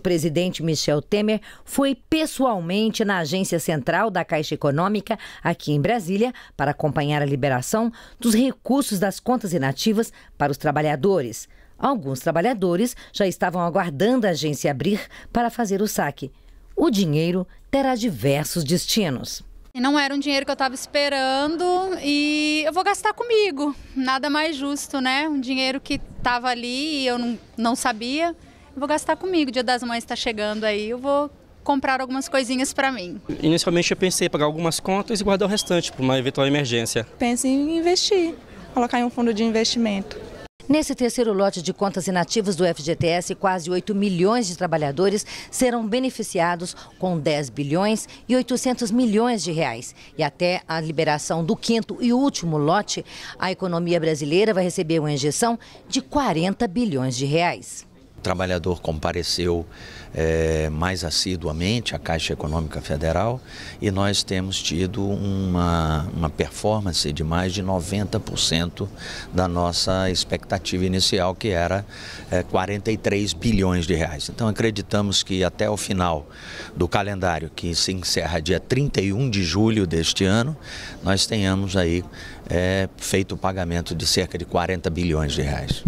do presidente Michel Temer foi pessoalmente na agência central da Caixa Econômica, aqui em Brasília, para acompanhar a liberação dos recursos das contas inativas para os trabalhadores. Alguns trabalhadores já estavam aguardando a agência abrir para fazer o saque. O dinheiro terá diversos destinos. Não era um dinheiro que eu estava esperando e eu vou gastar comigo. Nada mais justo, né? Um dinheiro que estava ali e eu não, não sabia vou gastar comigo. Dia das Mães está chegando aí, eu vou comprar algumas coisinhas para mim. Inicialmente eu pensei em pagar algumas contas e guardar o restante para uma eventual emergência. Pense em investir, colocar em um fundo de investimento. Nesse terceiro lote de contas inativas do FGTS, quase 8 milhões de trabalhadores serão beneficiados com 10 bilhões e 800 milhões de reais. E até a liberação do quinto e último lote, a economia brasileira vai receber uma injeção de 40 bilhões de reais. O trabalhador compareceu é, mais assiduamente à Caixa Econômica Federal e nós temos tido uma, uma performance de mais de 90% da nossa expectativa inicial, que era é, eh, 43 bilhões de reais. Então acreditamos que até o final do calendário, que se encerra dia 31 de julho deste ano, nós tenhamos aí é, feito o pagamento de cerca de 40 bilhões de reais.